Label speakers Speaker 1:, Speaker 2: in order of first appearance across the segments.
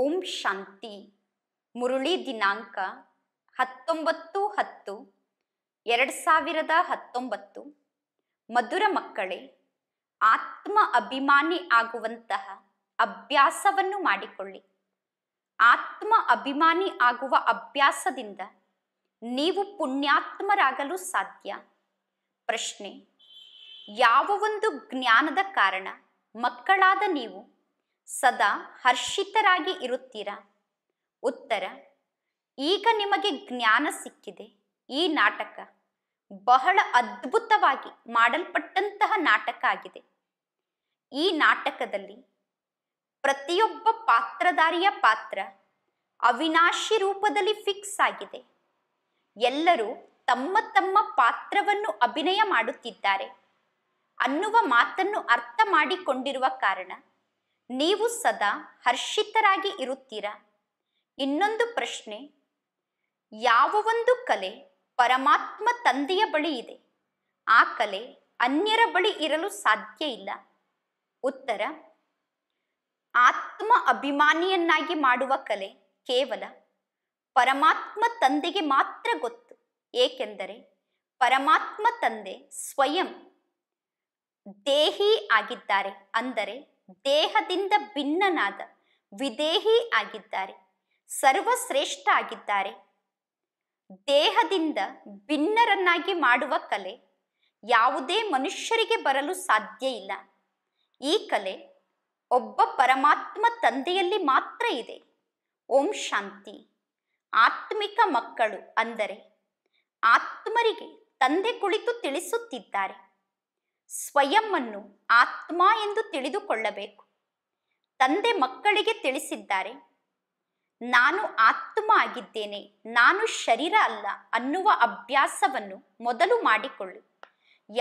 Speaker 1: ಓಂ ಶಾಂತಿ ಮುರುಳಿ ದಿನಾಂಕ ಹತ್ತೊಂಬತ್ತು ಹತ್ತು ಎರಡು ಸಾವಿರದ ಹತ್ತೊಂಬತ್ತು ಮಧುರ ಮಕ್ಕಳೇ ಆತ್ಮ ಅಭಿಮಾನಿ ಆಗುವಂತಹ ಅಭ್ಯಾಸವನ್ನು ಮಾಡಿಕೊಳ್ಳಿ ಆತ್ಮ ಅಭಿಮಾನಿ ಆಗುವ ಅಭ್ಯಾಸದಿಂದ ನೀವು ಪುಣ್ಯಾತ್ಮರಾಗಲು ಸಾಧ್ಯ ಪ್ರಶ್ನೆ ಯಾವ ಒಂದು ಜ್ಞಾನದ ಕಾರಣ ಮಕ್ಕಳಾದ ನೀವು ಸದಾ ಹರ್ಷಿತರಾಗಿ ಇರುತ್ತೀರಾ ಉತ್ತರ ಈಗ ನಿಮಗೆ ಜ್ಞಾನ ಸಿಕ್ಕಿದೆ ಈ ನಾಟಕ ಬಹಳ ಅದ್ಭುತವಾಗಿ ಮಾಡಲ್ಪಟ್ಟಂತಹ ನಾಟಕ ಆಗಿದೆ ಈ ನಾಟಕದಲ್ಲಿ ಪ್ರತಿಯೊಬ್ಬ ಪಾತ್ರಧಾರಿಯ ಪಾತ್ರ ಅವಿನಾಶಿ ರೂಪದಲ್ಲಿ ಫಿಕ್ಸ್ ಆಗಿದೆ ಎಲ್ಲರೂ ತಮ್ಮ ತಮ್ಮ ಪಾತ್ರವನ್ನು ಅಭಿನಯ ಮಾಡುತ್ತಿದ್ದಾರೆ ಅನ್ನುವ ಮಾತನ್ನು ಅರ್ಥ ಮಾಡಿಕೊಂಡಿರುವ ಕಾರಣ ನೀವು ಸದಾ ಹರ್ಷಿತರಾಗಿ ಇರುತ್ತೀರಾ ಇನ್ನೊಂದು ಪ್ರಶ್ನೆ ಯಾವ ಒಂದು ಕಲೆ ಪರಮಾತ್ಮ ತಂದೆಯ ಬಳಿ ಇದೆ ಆ ಕಲೆ ಅನ್ಯರ ಬಳಿ ಇರಲು ಸಾಧ್ಯ ಇಲ್ಲ ಉತ್ತರ ಆತ್ಮ ಅಭಿಮಾನಿಯನ್ನಾಗಿ ಮಾಡುವ ಕಲೆ ಕೇವಲ ಪರಮಾತ್ಮ ತಂದೆಗೆ ಮಾತ್ರ ಗೊತ್ತು ಏಕೆಂದರೆ ಪರಮಾತ್ಮ ತಂದೆ ಸ್ವಯಂ ದೇಹಿ ಆಗಿದ್ದಾರೆ ಅಂದರೆ ದೇಹದಿಂದ ಭಿನ್ನನಾದ ವಿದೇಹಿ ಆಗಿದ್ದಾರೆ ಸರ್ವಶ್ರೇಷ್ಠ ಆಗಿದ್ದಾರೆ ದೇಹದಿಂದ ಭಿನ್ನರನ್ನಾಗಿ ಮಾಡುವ ಕಲೆ ಯಾವುದೇ ಮನುಷ್ಯರಿಗೆ ಬರಲು ಸಾಧ್ಯ ಇಲ್ಲ ಈ ಕಲೆ ಒಬ್ಬ ಪರಮಾತ್ಮ ತಂದೆಯಲ್ಲಿ ಮಾತ್ರ ಇದೆ ಓಂ ಶಾಂತಿ ಆತ್ಮಿಕ ಮಕ್ಕಳು ಅಂದರೆ ಆತ್ಮರಿಗೆ ತಂದೆ ಕುಳಿತು ತಿಳಿಸುತ್ತಿದ್ದಾರೆ ಸ್ವಯಂನ್ನು ಆತ್ಮ ಎಂದು ತಿಳಿದುಕೊಳ್ಳಬೇಕು ತಂದೆ ಮಕ್ಕಳಿಗೆ ತಿಳಿಸಿದ್ದಾರೆ ನಾನು ಆತ್ಮ ಆಗಿದ್ದೇನೆ ನಾನು ಶರೀರ ಅಲ್ಲ ಅನ್ನುವ ಅಭ್ಯಾಸವನ್ನು ಮೊದಲು ಮಾಡಿಕೊಳ್ಳಿ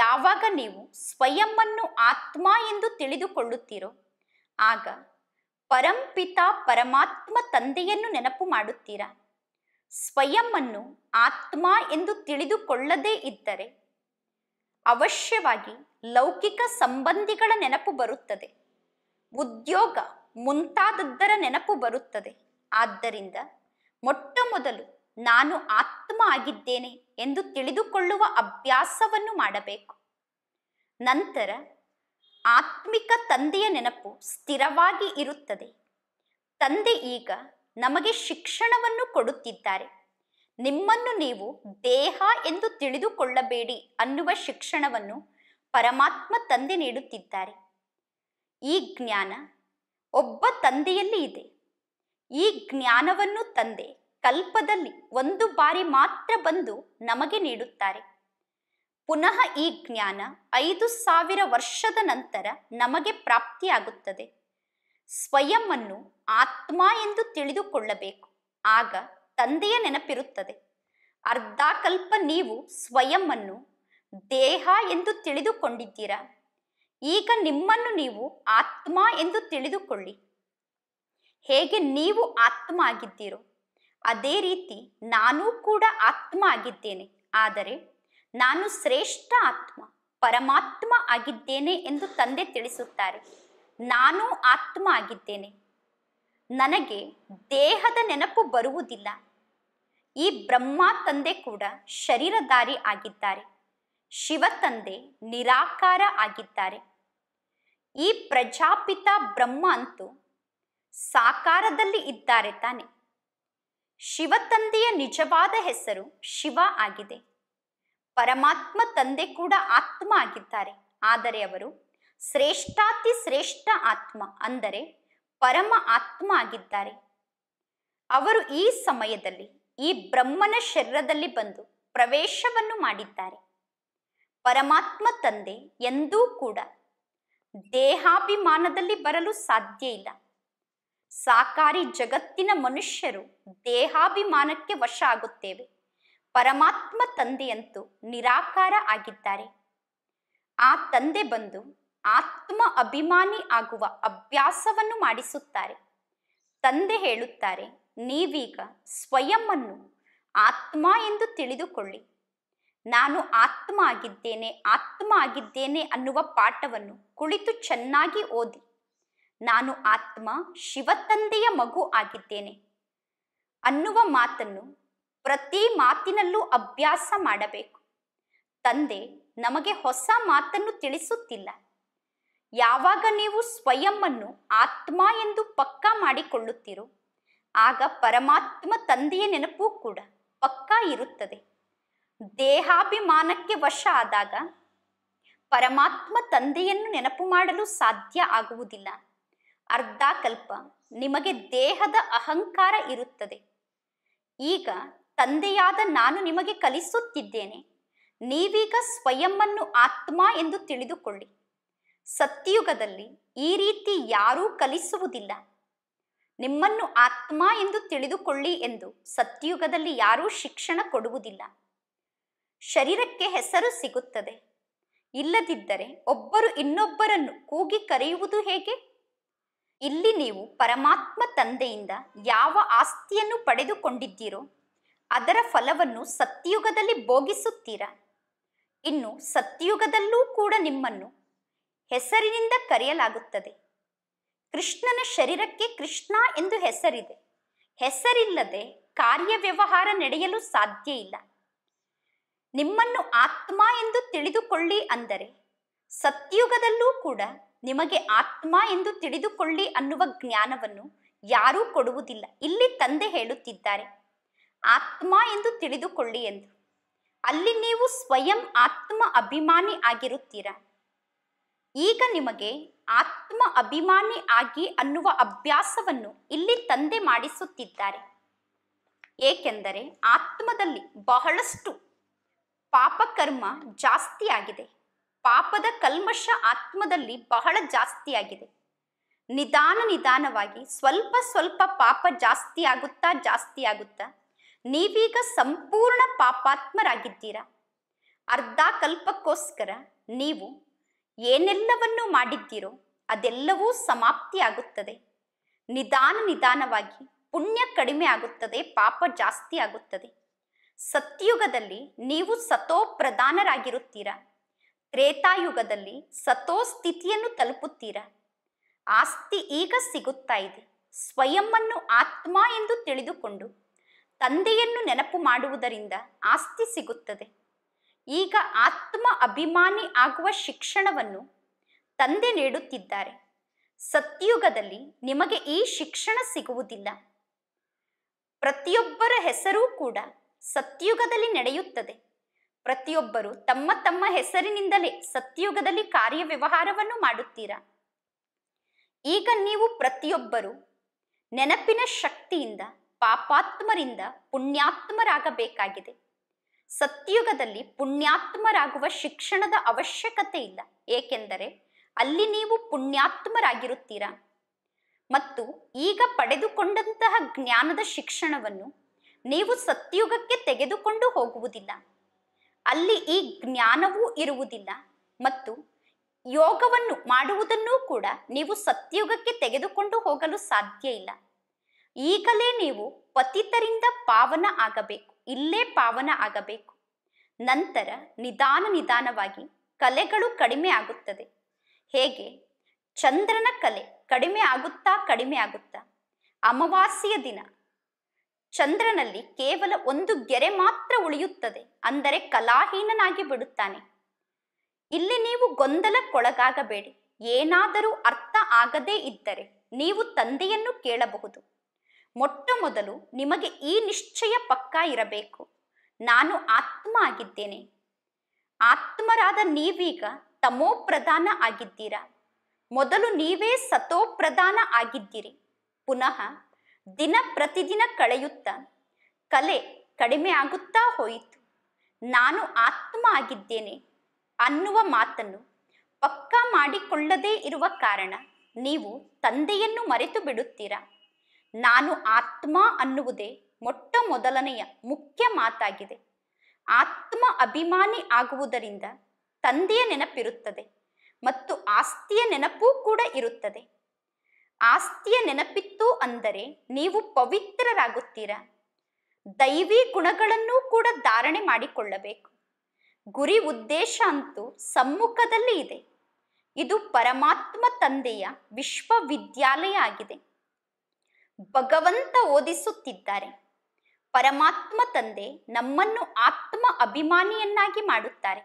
Speaker 1: ಯಾವಾಗ ನೀವು ಸ್ವಯಂನ್ನು ಆತ್ಮ ಎಂದು ತಿಳಿದುಕೊಳ್ಳುತ್ತೀರೋ ಆಗ ಪರಂಪಿತ ಪರಮಾತ್ಮ ತಂದೆಯನ್ನು ನೆನಪು ಮಾಡುತ್ತೀರಾ ಸ್ವಯಂನ್ನು ಆತ್ಮ ಎಂದು ತಿಳಿದುಕೊಳ್ಳದೇ ಇದ್ದರೆ ಅವಶ್ಯವಾಗಿ ಲೌಕಿಕ ಸಂಬಂಧಿಗಳ ನೆನಪು ಬರುತ್ತದೆ ಉದ್ಯೋಗ ಮುಂತಾದದ್ದರ ನೆನಪು ಬರುತ್ತದೆ ಆದ್ದರಿಂದ ಮೊಟ್ಟ ಮೊದಲು ನಾನು ಆತ್ಮ ಆಗಿದ್ದೇನೆ ಎಂದು ತಿಳಿದುಕೊಳ್ಳುವ ಅಭ್ಯಾಸವನ್ನು ಮಾಡಬೇಕು ನಂತರ ಆತ್ಮಿಕ ತಂದೆಯ ನೆನಪು ಸ್ಥಿರವಾಗಿ ಇರುತ್ತದೆ ತಂದೆ ಈಗ ನಮಗೆ ಶಿಕ್ಷಣವನ್ನು ಕೊಡುತ್ತಿದ್ದಾರೆ ನಿಮ್ಮನ್ನು ನೀವು ದೇಹ ಎಂದು ತಿಳಿದುಕೊಳ್ಳಬೇಡಿ ಅನ್ನುವ ಶಿಕ್ಷಣವನ್ನು ಪರಮಾತ್ಮ ತಂದೆ ನೀಡುತ್ತಿದ್ದಾರೆ ಈ ಜ್ಞಾನ ಒಬ್ಬ ತಂದೆಯಲ್ಲಿ ಇದೆ ಈ ಜ್ಞಾನವನ್ನು ತಂದೆ ಕಲ್ಪದಲ್ಲಿ ಒಂದು ಬಾರಿ ಮಾತ್ರ ಬಂದು ನಮಗೆ ನೀಡುತ್ತಾರೆ ಪುನಃ ಈ ಜ್ಞಾನ ಐದು ಸಾವಿರ ವರ್ಷದ ನಂತರ ನಮಗೆ ಪ್ರಾಪ್ತಿಯಾಗುತ್ತದೆ ಸ್ವಯಂ ಅನ್ನು ಆತ್ಮ ಎಂದು ತಿಳಿದುಕೊಳ್ಳಬೇಕು ಆಗ ತಂದೆಯ ನೆನಪಿರುತ್ತದೆ ಅರ್ಧಾಕಲ್ಪ ನೀವು ಸ್ವಯಂ ದೇಹ ಎಂದು ತಿಳಿದುಕೊಂಡಿದ್ದೀರಾ ಈಗ ನಿಮ್ಮನ್ನು ನೀವು ಆತ್ಮ ಎಂದು ತಿಳಿದುಕೊಳ್ಳಿ ಹೇಗೆ ನೀವು ಆತ್ಮ ಆಗಿದ್ದೀರೋ ಅದೇ ರೀತಿ ನಾನೂ ಕೂಡ ಆತ್ಮ ಆಗಿದ್ದೇನೆ ಆದರೆ ನಾನು ಶ್ರೇಷ್ಠ ಆತ್ಮ ಪರಮಾತ್ಮ ಆಗಿದ್ದೇನೆ ಎಂದು ತಂದೆ ತಿಳಿಸುತ್ತಾರೆ ನಾನು ಆತ್ಮ ಆಗಿದ್ದೇನೆ ನನಗೆ ದೇಹದ ನೆನಪು ಬರುವುದಿಲ್ಲ ಈ ಬ್ರಹ್ಮ ತಂದೆ ಕೂಡ ಶರೀರಧಾರಿ ಆಗಿದ್ದಾರೆ ಶಿವತಂದೆ ನಿರಾಕಾರ ಆಗಿದ್ದಾರೆ ಈ ಪ್ರಜಾಪಿತ ಬ್ರಹ್ಮ ಅಂತೂ ಸಾಕಾರದಲ್ಲಿ ಇದ್ದಾರೆ ತಾನೆ ಶಿವತಂದೆಯ ನಿಜವಾದ ಹೆಸರು ಶಿವ ಆಗಿದೆ ಪರಮಾತ್ಮ ತಂದೆ ಕೂಡ ಆತ್ಮ ಆಗಿದ್ದಾರೆ ಆದರೆ ಅವರು ಶ್ರೇಷ್ಠಾತಿ ಶ್ರೇಷ್ಠ ಆತ್ಮ ಅಂದರೆ ಪರಮ ಆತ್ಮ ಆಗಿದ್ದಾರೆ ಅವರು ಈ ಸಮಯದಲ್ಲಿ ಈ ಬ್ರಹ್ಮನ ಶರೀರದಲ್ಲಿ ಬಂದು ಪ್ರವೇಶವನ್ನು ಮಾಡಿದ್ದಾರೆ ಪರಮಾತ್ಮ ತಂದೆ ಎಂದೂ ಕೂಡ ದೇಹಾಭಿಮಾನದಲ್ಲಿ ಬರಲು ಸಾಧ್ಯ ಇಲ್ಲ ಸಾಕಾರಿ ಜಗತ್ತಿನ ಮನುಷ್ಯರು ದೇಹಾಭಿಮಾನಕ್ಕೆ ವಶ ಆಗುತ್ತೇವೆ ಪರಮಾತ್ಮ ತಂದೆಯಂತೂ ನಿರಾಕಾರ ಆಗಿದ್ದಾರೆ ಆ ತಂದೆ ಬಂದು ಆತ್ಮ ಅಭಿಮಾನಿ ಆಗುವ ಅಭ್ಯಾಸವನ್ನು ಮಾಡಿಸುತ್ತಾರೆ ತಂದೆ ಹೇಳುತ್ತಾರೆ ನೀವೀಗ ಸ್ವಯಂ ಅನ್ನು ಆತ್ಮ ಎಂದು ತಿಳಿದುಕೊಳ್ಳಿ ನಾನು ಆತ್ಮ ಆಗಿದ್ದೇನೆ ಆತ್ಮ ಆಗಿದ್ದೇನೆ ಅನ್ನುವ ಪಾಠವನ್ನು ಕುಳಿತು ಚೆನ್ನಾಗಿ ಓದಿ ನಾನು ಆತ್ಮ ಶಿವತಂದೆಯ ಮಗು ಆಗಿದ್ದೇನೆ ಅನ್ನುವ ಮಾತನ್ನು ಪ್ರತಿ ಮಾತಿನಲ್ಲೂ ಅಭ್ಯಾಸ ಮಾಡಬೇಕು ತಂದೆ ನಮಗೆ ಹೊಸ ಮಾತನ್ನು ತಿಳಿಸುತ್ತಿಲ್ಲ ಯಾವಾಗ ನೀವು ಅನ್ನು ಆತ್ಮ ಎಂದು ಪಕ್ಕಾ ಮಾಡಿಕೊಳ್ಳುತ್ತೀರೋ ಆಗ ಪರಮಾತ್ಮ ತಂದೆಯ ನೆನಪು ಕೂಡ ಪಕ್ಕಾ ಇರುತ್ತದೆ ದೇಹಾಭಿಮಾನಕ್ಕೆ ವಶ ಆದಾಗ ಪರಮಾತ್ಮ ತಂದೆಯನ್ನು ನೆನಪು ಮಾಡಲು ಸಾಧ್ಯ ಆಗುವುದಿಲ್ಲ ಅರ್ಧಾಕಲ್ಪ ನಿಮಗೆ ದೇಹದ ಅಹಂಕಾರ ಇರುತ್ತದೆ ಈಗ ತಂದೆಯಾದ ನಾನು ನಿಮಗೆ ಕಲಿಸುತ್ತಿದ್ದೇನೆ ನೀವೀಗ ಸ್ವಯಂನ್ನು ಆತ್ಮ ಎಂದು ತಿಳಿದುಕೊಳ್ಳಿ ಸತ್ಯಯುಗದಲ್ಲಿ ಈ ರೀತಿ ಯಾರೂ ಕಲಿಸುವುದಿಲ್ಲ ನಿಮ್ಮನ್ನು ಆತ್ಮ ಎಂದು ತಿಳಿದುಕೊಳ್ಳಿ ಎಂದು ಸತ್ಯಯುಗದಲ್ಲಿ ಯಾರೂ ಶಿಕ್ಷಣ ಕೊಡುವುದಿಲ್ಲ ಶರೀರಕ್ಕೆ ಹೆಸರು ಸಿಗುತ್ತದೆ ಇಲ್ಲದಿದ್ದರೆ ಒಬ್ಬರು ಇನ್ನೊಬ್ಬರನ್ನು ಕೂಗಿ ಕರೆಯುವುದು ಹೇಗೆ ಇಲ್ಲಿ ನೀವು ಪರಮಾತ್ಮ ತಂದೆಯಿಂದ ಯಾವ ಆಸ್ತಿಯನ್ನು ಪಡೆದುಕೊಂಡಿದ್ದೀರೋ ಅದರ ಫಲವನ್ನು ಸತ್ಯಯುಗದಲ್ಲಿ ಭೋಗಿಸುತ್ತೀರಾ ಇನ್ನು ಸತ್ಯಯುಗದಲ್ಲೂ ಕೂಡ ನಿಮ್ಮನ್ನು ಹೆಸರಿನಿಂದ ಕರೆಯಲಾಗುತ್ತದೆ ಕೃಷ್ಣನ ಶರೀರಕ್ಕೆ ಕೃಷ್ಣ ಎಂದು ಹೆಸರಿದೆ ಹೆಸರಿಲ್ಲದೆ ಕಾರ್ಯ ವ್ಯವಹಾರ ನಡೆಯಲು ಸಾಧ್ಯ ಇಲ್ಲ ನಿಮ್ಮನ್ನು ಆತ್ಮ ಎಂದು ತಿಳಿದುಕೊಳ್ಳಿ ಅಂದರೆ ಸತ್ಯುಗದಲ್ಲೂ ಕೂಡ ನಿಮಗೆ ಆತ್ಮ ಎಂದು ತಿಳಿದುಕೊಳ್ಳಿ ಅನ್ನುವ ಜ್ಞಾನವನ್ನು ಯಾರೂ ಕೊಡುವುದಿಲ್ಲ ಇಲ್ಲಿ ತಂದೆ ಹೇಳುತ್ತಿದ್ದಾರೆ ಆತ್ಮ ಎಂದು ತಿಳಿದುಕೊಳ್ಳಿ ಎಂದು ಅಲ್ಲಿ ನೀವು ಸ್ವಯಂ ಆತ್ಮ ಅಭಿಮಾನಿ ಆಗಿರುತ್ತೀರಾ ಈಗ ನಿಮಗೆ ಆತ್ಮ ಅಭಿಮಾನಿ ಆಗಿ ಅನ್ನುವ ಅಭ್ಯಾಸವನ್ನು ಇಲ್ಲಿ ತಂದೆ ಮಾಡಿಸುತ್ತಿದ್ದಾರೆ ಏಕೆಂದರೆ ಆತ್ಮದಲ್ಲಿ ಬಹಳಷ್ಟು ಪಾಪಕರ್ಮ ಜಾಸ್ತಿ ಆಗಿದೆ ಪಾಪದ ಕಲ್ಮಶ ಆತ್ಮದಲ್ಲಿ ಬಹಳ ಜಾಸ್ತಿ ಆಗಿದೆ ನಿಧಾನ ನಿಧಾನವಾಗಿ ಸ್ವಲ್ಪ ಸ್ವಲ್ಪ ಪಾಪ ಜಾಸ್ತಿ ಆಗುತ್ತಾ ಜಾಸ್ತಿ ಆಗುತ್ತಾ ನೀವೀಗ ಸಂಪೂರ್ಣ ಪಾಪಾತ್ಮರಾಗಿದ್ದೀರಾ ಅರ್ಧ ಕಲ್ಪಕ್ಕೋಸ್ಕರ ನೀವು ಏನೆಲ್ಲವನ್ನು ಮಾಡಿದ್ದೀರೋ ಅದೆಲ್ಲವೂ ಸಮಾಪ್ತಿ ಆಗುತ್ತದೆ ನಿಧಾನ ನಿಧಾನವಾಗಿ ಪುಣ್ಯ ಕಡಿಮೆ ಆಗುತ್ತದೆ ಪಾಪ ಜಾಸ್ತಿ ಆಗುತ್ತದೆ ಸತ್ಯುಗದಲ್ಲಿ ನೀವು ಸತೋ ಪ್ರಧಾನರಾಗಿರುತ್ತೀರಾ ತ್ರೇತಾಯುಗದಲ್ಲಿ ಸತೋ ಸ್ಥಿತಿಯನ್ನು ತಲುಪುತ್ತೀರಾ ಆಸ್ತಿ ಈಗ ಸಿಗುತ್ತಾ ಇದೆ ಸ್ವಯಂವನ್ನು ಆತ್ಮ ಎಂದು ತಿಳಿದುಕೊಂಡು ತಂದೆಯನ್ನು ನೆನಪು ಮಾಡುವುದರಿಂದ ಆಸ್ತಿ ಸಿಗುತ್ತದೆ ಈಗ ಆತ್ಮ ಅಭಿಮಾನಿ ಆಗುವ ಶಿಕ್ಷಣವನ್ನು ತಂದೆ ನೀಡುತ್ತಿದ್ದಾರೆ ಸತ್ಯುಗದಲ್ಲಿ ನಿಮಗೆ ಈ ಶಿಕ್ಷಣ ಸಿಗುವುದಿಲ್ಲ ಪ್ರತಿಯೊಬ್ಬರ ಹೆಸರೂ ಕೂಡ ಸತ್ಯುಗದಲ್ಲಿ ನಡೆಯುತ್ತದೆ ಪ್ರತಿಯೊಬ್ಬರು ತಮ್ಮ ತಮ್ಮ ಹೆಸರಿನಿಂದಲೇ ಸತ್ಯುಗದಲ್ಲಿ ಕಾರ್ಯ ವ್ಯವಹಾರವನ್ನು ಮಾಡುತ್ತೀರಾ ಈಗ ನೀವು ಪ್ರತಿಯೊಬ್ಬರು ನೆನಪಿನ ಶಕ್ತಿಯಿಂದ ಪಾಪಾತ್ಮರಿಂದ ಪುಣ್ಯಾತ್ಮರಾಗಬೇಕಾಗಿದೆ ಸತ್ಯುಗದಲ್ಲಿ ಪುಣ್ಯಾತ್ಮರಾಗುವ ಶಿಕ್ಷಣದ ಅವಶ್ಯಕತೆ ಇಲ್ಲ ಏಕೆಂದರೆ ಅಲ್ಲಿ ನೀವು ಪುಣ್ಯಾತ್ಮರಾಗಿರುತ್ತೀರಾ ಮತ್ತು ಈಗ ಪಡೆದುಕೊಂಡಂತಹ ಜ್ಞಾನದ ಶಿಕ್ಷಣವನ್ನು ನೀವು ಸತ್ಯುಗಕ್ಕೆ ತೆಗೆದುಕೊಂಡು ಹೋಗುವುದಿಲ್ಲ ಅಲ್ಲಿ ಈ ಜ್ಞಾನವೂ ಇರುವುದಿಲ್ಲ ಮತ್ತು ಯೋಗವನ್ನು ಮಾಡುವುದನ್ನೂ ಕೂಡ ನೀವು ಸತ್ಯುಗಕ್ಕೆ ತೆಗೆದುಕೊಂಡು ಹೋಗಲು ಸಾಧ್ಯ ಇಲ್ಲ ಈಗಲೇ ನೀವು ಪತಿತರಿಂದ ಪಾವನ ಆಗಬೇಕು ಇಲ್ಲೇ ಪಾವನ ಆಗಬೇಕು ನಂತರ ನಿಧಾನ ನಿಧಾನವಾಗಿ ಕಲೆಗಳು ಕಡಿಮೆ ಆಗುತ್ತದೆ ಹೇಗೆ ಚಂದ್ರನ ಕಲೆ ಕಡಿಮೆ ಆಗುತ್ತಾ ಕಡಿಮೆ ಆಗುತ್ತಾ ಅಮಾವಾಸ್ಯ ದಿನ ಚಂದ್ರನಲ್ಲಿ ಕೇವಲ ಒಂದು ಗೆರೆ ಮಾತ್ರ ಉಳಿಯುತ್ತದೆ ಅಂದರೆ ಕಲಾಹೀನನಾಗಿ ಬಿಡುತ್ತಾನೆ ಇಲ್ಲಿ ನೀವು ಗೊಂದಲಕ್ಕೊಳಗಾಗಬೇಡಿ ಏನಾದರೂ ಅರ್ಥ ಆಗದೇ ಇದ್ದರೆ ನೀವು ತಂದೆಯನ್ನು ಕೇಳಬಹುದು ಮೊಟ್ಟ ಮೊದಲು ನಿಮಗೆ ಈ ನಿಶ್ಚಯ ಪಕ್ಕ ಇರಬೇಕು ನಾನು ಆತ್ಮ ಆಗಿದ್ದೇನೆ ಆತ್ಮರಾದ ನೀವೀಗ ತಮೋಪ್ರಧಾನ ಆಗಿದ್ದೀರಾ ಮೊದಲು ನೀವೇ ಸತೋಪ್ರಧಾನ ಆಗಿದ್ದೀರಿ ಪುನಃ ದಿನ ಪ್ರತಿದಿನ ಕಳೆಯುತ್ತ ಕಲೆ ಕಡಿಮೆ ಆಗುತ್ತಾ ಹೋಯಿತು ನಾನು ಆತ್ಮ ಆಗಿದ್ದೇನೆ ಅನ್ನುವ ಮಾತನ್ನು ಪಕ್ಕಾ ಮಾಡಿಕೊಳ್ಳದೇ ಇರುವ ಕಾರಣ ನೀವು ತಂದೆಯನ್ನು ಮರೆತು ಬಿಡುತ್ತೀರಾ ನಾನು ಆತ್ಮ ಅನ್ನುವುದೇ ಮೊಟ್ಟ ಮೊದಲನೆಯ ಮುಖ್ಯ ಮಾತಾಗಿದೆ ಆತ್ಮ ಅಭಿಮಾನಿ ಆಗುವುದರಿಂದ ತಂದೆಯ ನೆನಪಿರುತ್ತದೆ ಮತ್ತು ಆಸ್ತಿಯ ನೆನಪೂ ಕೂಡ ಇರುತ್ತದೆ ಆಸ್ತಿಯ ನೆನಪಿತ್ತು ಅಂದರೆ ನೀವು ಪವಿತ್ರರಾಗುತ್ತೀರಾ ದೈವಿ ಗುಣಗಳನ್ನು ಕೂಡ ಧಾರಣೆ ಮಾಡಿಕೊಳ್ಳಬೇಕು ಗುರಿ ಉದ್ದೇಶ ಅಂತೂ ಸಮ್ಮುಖದಲ್ಲಿ ಇದೆ ಇದು ಪರಮಾತ್ಮ ತಂದೆಯ ವಿಶ್ವವಿದ್ಯಾಲಯ ಆಗಿದೆ ಭಗವಂತ ಓದಿಸುತ್ತಿದ್ದಾರೆ ಪರಮಾತ್ಮ ತಂದೆ ನಮ್ಮನ್ನು ಆತ್ಮ ಅಭಿಮಾನಿಯನ್ನಾಗಿ ಮಾಡುತ್ತಾರೆ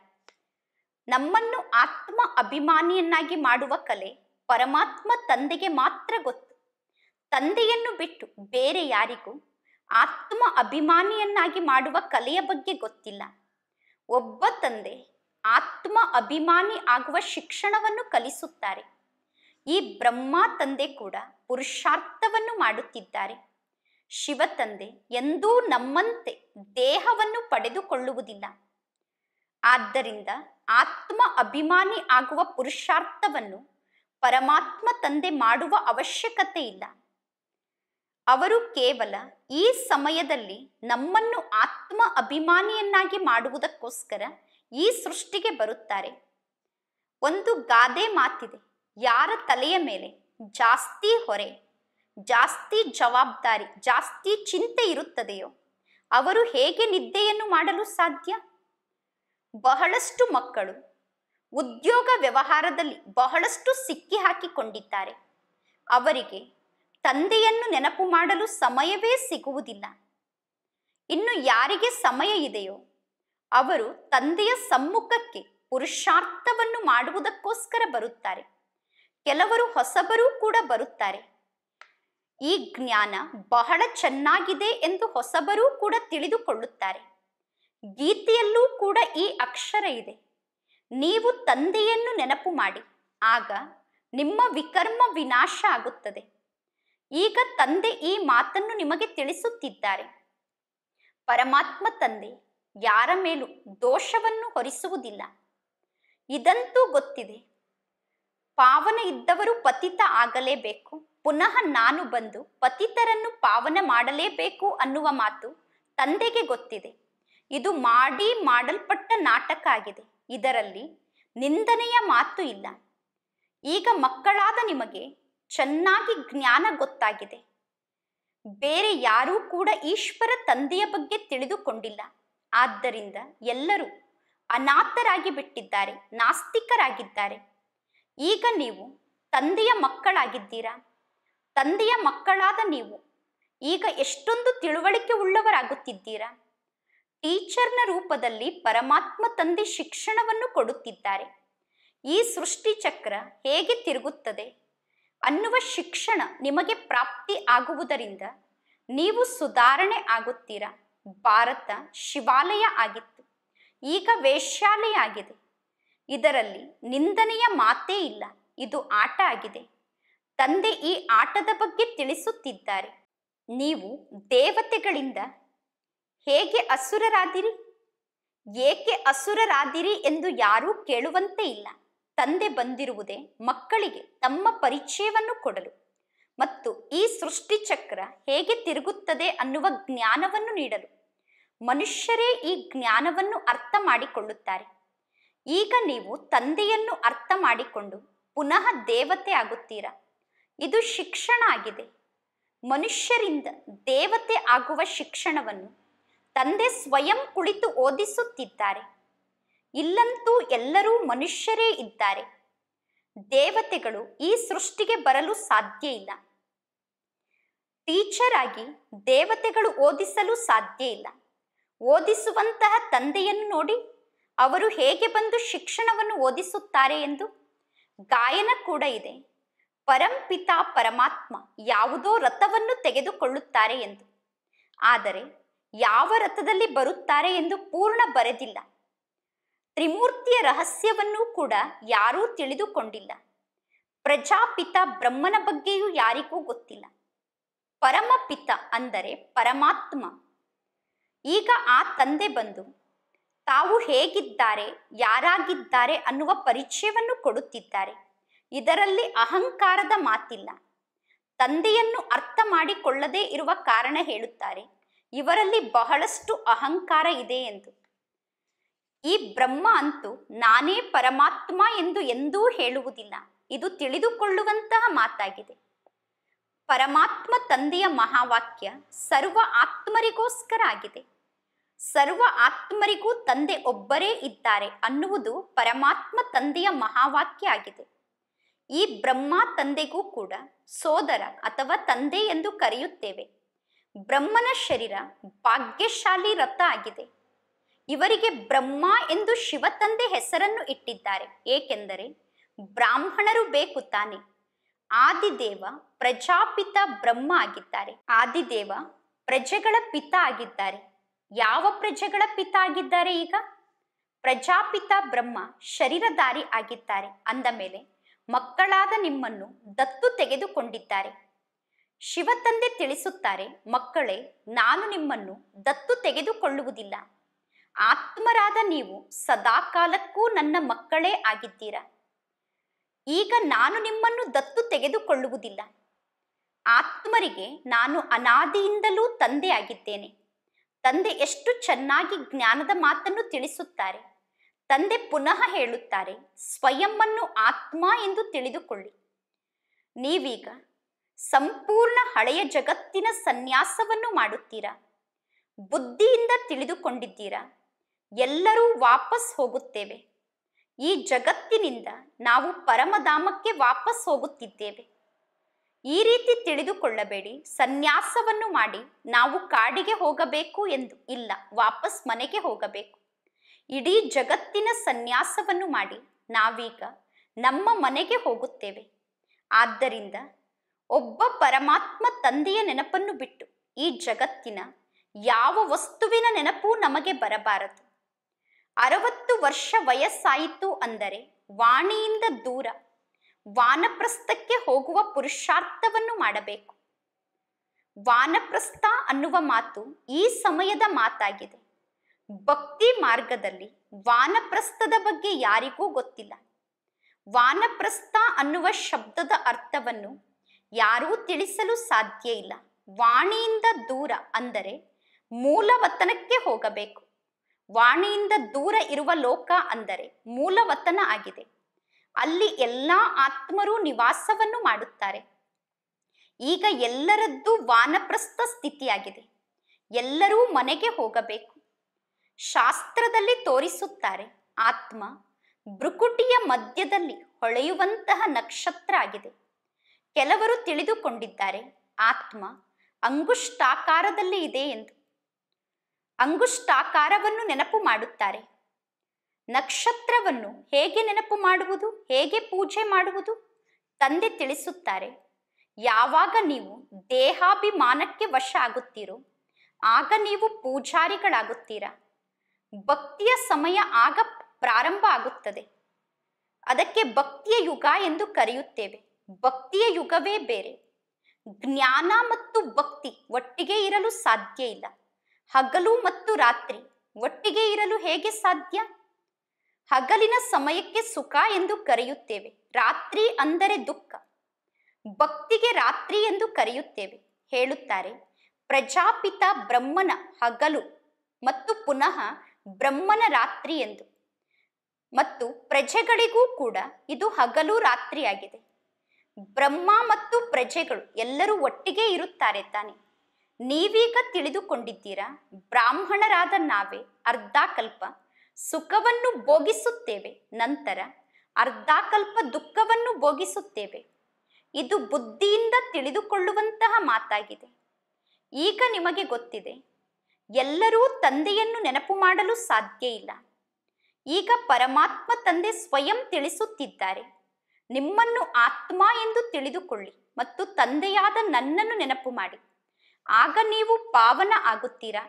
Speaker 1: ನಮ್ಮನ್ನು ಆತ್ಮ ಅಭಿಮಾನಿಯನ್ನಾಗಿ ಮಾಡುವ ಕಲೆ ಪರಮಾತ್ಮ ತಂದೆಗೆ ಮಾತ್ರ ಗೊತ್ತು ತಂದೆಯನ್ನು ಬಿಟ್ಟು ಬೇರೆ ಯಾರಿಗೂ ಆತ್ಮ ಅಭಿಮಾನಿಯನ್ನಾಗಿ ಮಾಡುವ ಕಲೆಯ ಬಗ್ಗೆ ಗೊತ್ತಿಲ್ಲ ಒಬ್ಬ ತಂದೆ ಆತ್ಮ ಅಭಿಮಾನಿ ಆಗುವ ಶಿಕ್ಷಣವನ್ನು ಕಲಿಸುತ್ತಾರೆ ಈ ಬ್ರಹ್ಮ ತಂದೆ ಕೂಡ ಪುರುಷಾರ್ಥವನ್ನು ಮಾಡುತ್ತಿದ್ದಾರೆ ಶಿವ ತಂದೆ ಎಂದೂ ನಮ್ಮಂತೆ ದೇಹವನ್ನು ಪಡೆದುಕೊಳ್ಳುವುದಿಲ್ಲ ಆದ್ದರಿಂದ ಆತ್ಮ ಅಭಿಮಾನಿ ಆಗುವ ಪುರುಷಾರ್ಥವನ್ನು ಪರಮಾತ್ಮ ತಂದೆ ಮಾಡುವ ಅವಶ್ಯಕತೆ ಇಲ್ಲ ಅವರು ಕೇವಲ ಈ ಸಮಯದಲ್ಲಿ ನಮ್ಮನ್ನು ಆತ್ಮ ಅಭಿಮಾನಿಯನ್ನಾಗಿ ಮಾಡುವುದಕ್ಕೋಸ್ಕರ ಈ ಸೃಷ್ಟಿಗೆ ಬರುತ್ತಾರೆ ಒಂದು ಗಾದೆ ಮಾತಿದೆ ಯಾರ ತಲೆಯ ಮೇಲೆ ಜಾಸ್ತಿ ಹೊರೆ ಜಾಸ್ತಿ ಜವಾಬ್ದಾರಿ ಜಾಸ್ತಿ ಚಿಂತೆ ಇರುತ್ತದೆಯೋ ಅವರು ಹೇಗೆ ನಿದ್ದೆಯನ್ನು ಮಾಡಲು ಸಾಧ್ಯ ಬಹಳಷ್ಟು ಮಕ್ಕಳು ಉದ್ಯೋಗ ವ್ಯವಹಾರದಲ್ಲಿ ಬಹಳಷ್ಟು ಸಿಕ್ಕಿ ಹಾಕಿಕೊಂಡಿದ್ದಾರೆ ಅವರಿಗೆ ತಂದೆಯನ್ನು ನೆನಪು ಮಾಡಲು ಸಮಯವೇ ಸಿಗುವುದಿಲ್ಲ ಇನ್ನು ಯಾರಿಗೆ ಸಮಯ ಇದೆಯೋ ಅವರು ತಂದೆಯ ಸಮ್ಮುಖಕ್ಕೆ ಪುರುಷಾರ್ಥವನ್ನು ಮಾಡುವುದಕ್ಕೋಸ್ಕರ ಬರುತ್ತಾರೆ ಕೆಲವರು ಹೊಸಬರೂ ಕೂಡ ಬರುತ್ತಾರೆ ಈ ಜ್ಞಾನ ಬಹಳ ಚೆನ್ನಾಗಿದೆ ಎಂದು ಹೊಸಬರೂ ಕೂಡ ತಿಳಿದುಕೊಳ್ಳುತ್ತಾರೆ ಗೀತೆಯಲ್ಲೂ ಕೂಡ ಈ ಅಕ್ಷರ ಇದೆ ನೀವು ತಂದೆಯನ್ನು ನೆನಪು ಮಾಡಿ ಆಗ ನಿಮ್ಮ ವಿಕರ್ಮ ವಿನಾಶ ಆಗುತ್ತದೆ ಈಗ ತಂದೆ ಈ ಮಾತನ್ನು ನಿಮಗೆ ತಿಳಿಸುತ್ತಿದ್ದಾರೆ ಪರಮಾತ್ಮ ತಂದೆ ಯಾರ ಮೇಲೂ ದೋಷವನ್ನು ಹೊರಿಸುವುದಿಲ್ಲ ಇದಂತೂ ಗೊತ್ತಿದೆ ಪಾವನ ಇದ್ದವರು ಪತಿತ ಆಗಲೇಬೇಕು ಪುನಃ ನಾನು ಬಂದು ಪತಿತರನ್ನು ಪಾವನ ಮಾಡಲೇಬೇಕು ಅನ್ನುವ ಮಾತು ತಂದೆಗೆ ಗೊತ್ತಿದೆ ಇದು ಮಾಡಿ ಮಾಡಲ್ಪಟ್ಟ ನಾಟಕ ಆಗಿದೆ ಇದರಲ್ಲಿ ನಿಂದನೆಯ ಮಾತು ಇಲ್ಲ ಈಗ ಮಕ್ಕಳಾದ ನಿಮಗೆ ಚೆನ್ನಾಗಿ ಜ್ಞಾನ ಗೊತ್ತಾಗಿದೆ ಬೇರೆ ಯಾರೂ ಕೂಡ ಈಶ್ವರ ತಂದೆಯ ಬಗ್ಗೆ ತಿಳಿದುಕೊಂಡಿಲ್ಲ ಆದ್ದರಿಂದ ಎಲ್ಲರೂ ಅನಾಥರಾಗಿ ಬಿಟ್ಟಿದ್ದಾರೆ ನಾಸ್ತಿಕರಾಗಿದ್ದಾರೆ ಈಗ ನೀವು ತಂದೆಯ ಮಕ್ಕಳಾಗಿದ್ದೀರಾ ತಂದೆಯ ಮಕ್ಕಳಾದ ನೀವು ಈಗ ಎಷ್ಟೊಂದು ತಿಳುವಳಿಕೆ ಉಳ್ಳವರಾಗುತ್ತಿದ್ದೀರಾ ಟೀಚರ್ನ ರೂಪದಲ್ಲಿ ಪರಮಾತ್ಮ ತಂದೆ ಶಿಕ್ಷಣವನ್ನು ಕೊಡುತ್ತಿದ್ದಾರೆ ಈ ಸೃಷ್ಟಿ ಚಕ್ರ ಹೇಗೆ ತಿರುಗುತ್ತದೆ ಅನ್ನುವ ಶಿಕ್ಷಣ ನಿಮಗೆ ಪ್ರಾಪ್ತಿ ಆಗುವುದರಿಂದ ನೀವು ಸುಧಾರಣೆ ಆಗುತ್ತೀರಾ ಭಾರತ ಶಿವಾಲಯ ಆಗಿತ್ತು ಈಗ ವೇಶ್ಯಾಲಯಾಗಿದೆ ಇದರಲ್ಲಿ ನಿಂದನೆಯ ಮಾತೇ ಇಲ್ಲ ಇದು ಆಟ ಆಗಿದೆ ತಂದೆ ಈ ಆಟದ ಬಗ್ಗೆ ತಿಳಿಸುತ್ತಿದ್ದಾರೆ ನೀವು ದೇವತೆಗಳಿಂದ ಹೇಗೆ ಅಸುರರಾದಿರಿ ಏಕೆ ಅಸುರರಾದಿರಿ ಎಂದು ಯಾರೂ ಕೇಳುವಂತೆ ಇಲ್ಲ ತಂದೆ ಬಂದಿರುವುದೇ ಮಕ್ಕಳಿಗೆ ತಮ್ಮ ಪರಿಚಯವನ್ನು ಕೊಡಲು ಮತ್ತು ಈ ಸೃಷ್ಟಿ ಚಕ್ರ ಹೇಗೆ ತಿರುಗುತ್ತದೆ ಅನ್ನುವ ಜ್ಞಾನವನ್ನು ನೀಡಲು ಮನುಷ್ಯರೇ ಈ ಜ್ಞಾನವನ್ನು ಅರ್ಥ ಮಾಡಿಕೊಳ್ಳುತ್ತಾರೆ ಈಗ ನೀವು ತಂದೆಯನ್ನು ಅರ್ಥ ಮಾಡಿಕೊಂಡು ಪುನಃ ದೇವತೆ ಆಗುತ್ತೀರಾ ಇದು ಶಿಕ್ಷಣ ಆಗಿದೆ ಮನುಷ್ಯರಿಂದ ದೇವತೆ ಆಗುವ ಶಿಕ್ಷಣವನ್ನು ತಂದೆ ಸ್ವಯಂ ಕುಳಿತು ಓದಿಸುತ್ತಿದ್ದಾರೆ ಇಲ್ಲಂತೂ ಎಲ್ಲರೂ ಮನುಷ್ಯರೇ ಇದ್ದಾರೆ ದೇವತೆಗಳು ಈ ಸೃಷ್ಟಿಗೆ ಬರಲು ಸಾಧ್ಯ ಇಲ್ಲ ಟೀಚರ್ ಆಗಿ ದೇವತೆಗಳು ಓದಿಸಲು ಸಾಧ್ಯ ಇಲ್ಲ ಓದಿಸುವಂತಹ ತಂದೆಯನ್ನು ನೋಡಿ ಅವರು ಹೇಗೆ ಬಂದು ಶಿಕ್ಷಣವನ್ನು ಓದಿಸುತ್ತಾರೆ ಎಂದು ಗಾಯನ ಕೂಡ ಇದೆ ಪರಂಪಿತಾ ಪರಮಾತ್ಮ ಯಾವುದೋ ರಥವನ್ನು ತೆಗೆದುಕೊಳ್ಳುತ್ತಾರೆ ಎಂದು ಆದರೆ ಯಾವ ರಥದಲ್ಲಿ ಬರುತ್ತಾರೆ ಎಂದು ಪೂರ್ಣ ಬರೆದಿಲ್ಲ ತ್ರಿಮೂರ್ತಿಯ ರಹಸ್ಯವನ್ನೂ ಕೂಡ ಯಾರೂ ತಿಳಿದುಕೊಂಡಿಲ್ಲ ಪ್ರಜಾಪಿತ ಬ್ರಹ್ಮನ ಬಗ್ಗೆಯೂ ಯಾರಿಗೂ ಗೊತ್ತಿಲ್ಲ ಪರಮಪಿತ ಅಂದರೆ ಪರಮಾತ್ಮ ಈಗ ಆ ತಂದೆ ಬಂದು ತಾವು ಹೇಗಿದ್ದಾರೆ ಯಾರಾಗಿದ್ದಾರೆ ಅನ್ನುವ ಪರಿಚಯವನ್ನು ಕೊಡುತ್ತಿದ್ದಾರೆ ಇದರಲ್ಲಿ ಅಹಂಕಾರದ ಮಾತಿಲ್ಲ ತಂದೆಯನ್ನು ಅರ್ಥ ಮಾಡಿಕೊಳ್ಳದೇ ಇರುವ ಕಾರಣ ಹೇಳುತ್ತಾರೆ ಇವರಲ್ಲಿ ಬಹಳಷ್ಟು ಅಹಂಕಾರ ಇದೆ ಎಂದು ಈ ಬ್ರಹ್ಮ ಅಂತೂ ನಾನೇ ಪರಮಾತ್ಮ ಎಂದು ಎಂದೂ ಹೇಳುವುದಿಲ್ಲ ಇದು ತಿಳಿದುಕೊಳ್ಳುವಂತಹ ಮಾತಾಗಿದೆ ಪರಮಾತ್ಮ ತಂದೆಯ ಮಹಾವಾಕ್ಯ ಸರ್ವ ಆತ್ಮರಿಗೋಸ್ಕರ ಆಗಿದೆ ಸರ್ವ ಆತ್ಮರಿಗೂ ತಂದೆ ಒಬ್ಬರೇ ಇದ್ದಾರೆ ಅನ್ನುವುದು ಪರಮಾತ್ಮ ತಂದೆಯ ಮಹಾವಾಕ್ಯ ಆಗಿದೆ ಈ ಬ್ರಹ್ಮ ತಂದೆಗೂ ಕೂಡ ಸೋದರ ಅಥವಾ ತಂದೆ ಎಂದು ಕರೆಯುತ್ತೇವೆ ಬ್ರಹ್ಮನ ಶರೀರ ಭಾಗ್ಯಶಾಲಿ ರಥ ಆಗಿದೆ ಇವರಿಗೆ ಬ್ರಹ್ಮ ಎಂದು ಶಿವತಂದೆ ಹೆಸರನ್ನು ಇಟ್ಟಿದ್ದಾರೆ ಏಕೆಂದರೆ ಬ್ರಾಹ್ಮಣರು ಬೇಕು ತಾನೆ ಆದಿದೇವ ಪ್ರಜಾಪಿತ ಬ್ರಹ್ಮ ಆಗಿದ್ದಾರೆ ಆದಿದೇವ ಪ್ರಜೆಗಳ ಪಿತ ಆಗಿದ್ದಾರೆ ಯಾವ ಪ್ರಜೆಗಳ ಪಿತ ಆಗಿದ್ದಾರೆ ಈಗ ಪ್ರಜಾಪಿತ ಬ್ರಹ್ಮ ಶರೀರಧಾರಿ ಆಗಿದ್ದಾರೆ ಅಂದ ಮೇಲೆ ಮಕ್ಕಳಾದ ನಿಮ್ಮನ್ನು ದತ್ತು ತೆಗೆದುಕೊಂಡಿದ್ದಾರೆ ಶಿವತಂದೆ ತಿಳಿಸುತ್ತಾರೆ ಮಕ್ಕಳೇ ನಾನು ನಿಮ್ಮನ್ನು ದತ್ತು ತೆಗೆದುಕೊಳ್ಳುವುದಿಲ್ಲ ಆತ್ಮರಾದ ನೀವು ಸದಾಕಾಲಕ್ಕೂ ನನ್ನ ಮಕ್ಕಳೇ ಆಗಿದ್ದೀರ ಈಗ ನಾನು ನಿಮ್ಮನ್ನು ದತ್ತು ತೆಗೆದುಕೊಳ್ಳುವುದಿಲ್ಲ ಆತ್ಮರಿಗೆ ನಾನು ಅನಾದಿಯಿಂದಲೂ ಆಗಿದ್ದೇನೆ ತಂದೆ ಎಷ್ಟು ಚೆನ್ನಾಗಿ ಜ್ಞಾನದ ಮಾತನ್ನು ತಿಳಿಸುತ್ತಾರೆ ತಂದೆ ಪುನಃ ಹೇಳುತ್ತಾರೆ ಸ್ವಯಂ ಆತ್ಮ ಎಂದು ತಿಳಿದುಕೊಳ್ಳಿ ನೀವೀಗ ಸಂಪೂರ್ಣ ಹಳೆಯ ಜಗತ್ತಿನ ಸನ್ಯಾಸವನ್ನು ಮಾಡುತ್ತೀರಾ ಬುದ್ಧಿಯಿಂದ ತಿಳಿದುಕೊಂಡಿದ್ದೀರಾ ಎಲ್ಲರೂ ವಾಪಸ್ ಹೋಗುತ್ತೇವೆ ಈ ಜಗತ್ತಿನಿಂದ ನಾವು ಪರಮಧಾಮಕ್ಕೆ ವಾಪಸ್ ಹೋಗುತ್ತಿದ್ದೇವೆ ಈ ರೀತಿ ತಿಳಿದುಕೊಳ್ಳಬೇಡಿ ಸನ್ಯಾಸವನ್ನು ಮಾಡಿ ನಾವು ಕಾಡಿಗೆ ಹೋಗಬೇಕು ಎಂದು ಇಲ್ಲ ವಾಪಸ್ ಮನೆಗೆ ಹೋಗಬೇಕು ಇಡೀ ಜಗತ್ತಿನ ಸನ್ಯಾಸವನ್ನು ಮಾಡಿ ನಾವೀಗ ನಮ್ಮ ಮನೆಗೆ ಹೋಗುತ್ತೇವೆ ಆದ್ದರಿಂದ ಒಬ್ಬ ಪರಮಾತ್ಮ ತಂದೆಯ ನೆನಪನ್ನು ಬಿಟ್ಟು ಈ ಜಗತ್ತಿನ ಯಾವ ವಸ್ತುವಿನ ನೆನಪೂ ನಮಗೆ ಬರಬಾರದು ಅರವತ್ತು ವರ್ಷ ವಯಸ್ಸಾಯಿತು ಅಂದರೆ ವಾಣಿಯಿಂದ ದೂರ ವಾನಪ್ರಸ್ಥಕ್ಕೆ ಹೋಗುವ ಪುರುಷಾರ್ಥವನ್ನು ಮಾಡಬೇಕು ವಾನಪ್ರಸ್ಥ ಅನ್ನುವ ಮಾತು ಈ ಸಮಯದ ಮಾತಾಗಿದೆ ಭಕ್ತಿ ಮಾರ್ಗದಲ್ಲಿ ವಾನಪ್ರಸ್ಥದ ಬಗ್ಗೆ ಯಾರಿಗೂ ಗೊತ್ತಿಲ್ಲ ವಾನಪ್ರಸ್ಥ ಅನ್ನುವ ಶಬ್ದದ ಅರ್ಥವನ್ನು ಯಾರೂ ತಿಳಿಸಲು ಸಾಧ್ಯ ಇಲ್ಲ ವಾಣಿಯಿಂದ ದೂರ ಅಂದರೆ ಮೂಲವತನಕ್ಕೆ ಹೋಗಬೇಕು ವಾಣಿಯಿಂದ ದೂರ ಇರುವ ಲೋಕ ಅಂದರೆ ಮೂಲವತನ ಆಗಿದೆ ಅಲ್ಲಿ ಎಲ್ಲ ಆತ್ಮರು ನಿವಾಸವನ್ನು ಮಾಡುತ್ತಾರೆ ಈಗ ಎಲ್ಲರದ್ದು ವಾನಪ್ರಸ್ಥ ಸ್ಥಿತಿಯಾಗಿದೆ ಎಲ್ಲರೂ ಮನೆಗೆ ಹೋಗಬೇಕು ಶಾಸ್ತ್ರದಲ್ಲಿ ತೋರಿಸುತ್ತಾರೆ ಆತ್ಮ ಬೃಕುಟಿಯ ಮಧ್ಯದಲ್ಲಿ ಹೊಳೆಯುವಂತಹ ನಕ್ಷತ್ರ ಆಗಿದೆ ಕೆಲವರು ತಿಳಿದುಕೊಂಡಿದ್ದಾರೆ ಆತ್ಮ ಅಂಗುಷ್ಟಾಕಾರದಲ್ಲಿ ಇದೆ ಎಂದು ಅಂಗುಷ್ಟಾಕಾರವನ್ನು ನೆನಪು ಮಾಡುತ್ತಾರೆ ನಕ್ಷತ್ರವನ್ನು ಹೇಗೆ ನೆನಪು ಮಾಡುವುದು ಹೇಗೆ ಪೂಜೆ ಮಾಡುವುದು ತಂದೆ ತಿಳಿಸುತ್ತಾರೆ ಯಾವಾಗ ನೀವು ದೇಹಾಭಿಮಾನಕ್ಕೆ ವಶ ಆಗುತ್ತೀರೋ ಆಗ ನೀವು ಪೂಜಾರಿಗಳಾಗುತ್ತೀರಾ ಭಕ್ತಿಯ ಸಮಯ ಆಗ ಪ್ರಾರಂಭ ಆಗುತ್ತದೆ ಅದಕ್ಕೆ ಭಕ್ತಿಯ ಯುಗ ಎಂದು ಕರೆಯುತ್ತೇವೆ ಭಕ್ತಿಯ ಯುಗವೇ ಬೇರೆ ಜ್ಞಾನ ಮತ್ತು ಭಕ್ತಿ ಒಟ್ಟಿಗೆ ಇರಲು ಸಾಧ್ಯ ಇಲ್ಲ ಹಗಲು ಮತ್ತು ರಾತ್ರಿ ಒಟ್ಟಿಗೆ ಇರಲು ಹೇಗೆ ಸಾಧ್ಯ ಹಗಲಿನ ಸಮಯಕ್ಕೆ ಸುಖ ಎಂದು ಕರೆಯುತ್ತೇವೆ ರಾತ್ರಿ ಅಂದರೆ ದುಃಖ ಭಕ್ತಿಗೆ ರಾತ್ರಿ ಎಂದು ಕರೆಯುತ್ತೇವೆ ಹೇಳುತ್ತಾರೆ ಪ್ರಜಾಪಿತ ಬ್ರಹ್ಮನ ಹಗಲು ಮತ್ತು ಪುನಃ ಬ್ರಹ್ಮನ ರಾತ್ರಿ ಎಂದು ಮತ್ತು ಪ್ರಜೆಗಳಿಗೂ ಕೂಡ ಇದು ಹಗಲು ರಾತ್ರಿಯಾಗಿದೆ ಬ್ರಹ್ಮ ಮತ್ತು ಪ್ರಜೆಗಳು ಎಲ್ಲರೂ ಒಟ್ಟಿಗೆ ಇರುತ್ತಾರೆ ತಾನೆ ನೀವೀಗ ತಿಳಿದುಕೊಂಡಿದ್ದೀರಾ ಬ್ರಾಹ್ಮಣರಾದ ನಾವೇ ಅರ್ಧಾಕಲ್ಪ ಸುಖವನ್ನು ಭೋಗಿಸುತ್ತೇವೆ ನಂತರ ಅರ್ಧಾಕಲ್ಪ ದುಃಖವನ್ನು ಭೋಗಿಸುತ್ತೇವೆ ಇದು ಬುದ್ಧಿಯಿಂದ ತಿಳಿದುಕೊಳ್ಳುವಂತಹ ಮಾತಾಗಿದೆ ಈಗ ನಿಮಗೆ ಗೊತ್ತಿದೆ ಎಲ್ಲರೂ ತಂದೆಯನ್ನು ನೆನಪು ಮಾಡಲು ಸಾಧ್ಯ ಇಲ್ಲ ಈಗ ಪರಮಾತ್ಮ ತಂದೆ ಸ್ವಯಂ ತಿಳಿಸುತ್ತಿದ್ದಾರೆ ನಿಮ್ಮನ್ನು ಆತ್ಮ ಎಂದು ತಿಳಿದುಕೊಳ್ಳಿ ಮತ್ತು ತಂದೆಯಾದ ನನ್ನನ್ನು ನೆನಪು ಮಾಡಿ ಆಗ ನೀವು ಪಾವನ ಆಗುತ್ತೀರಾ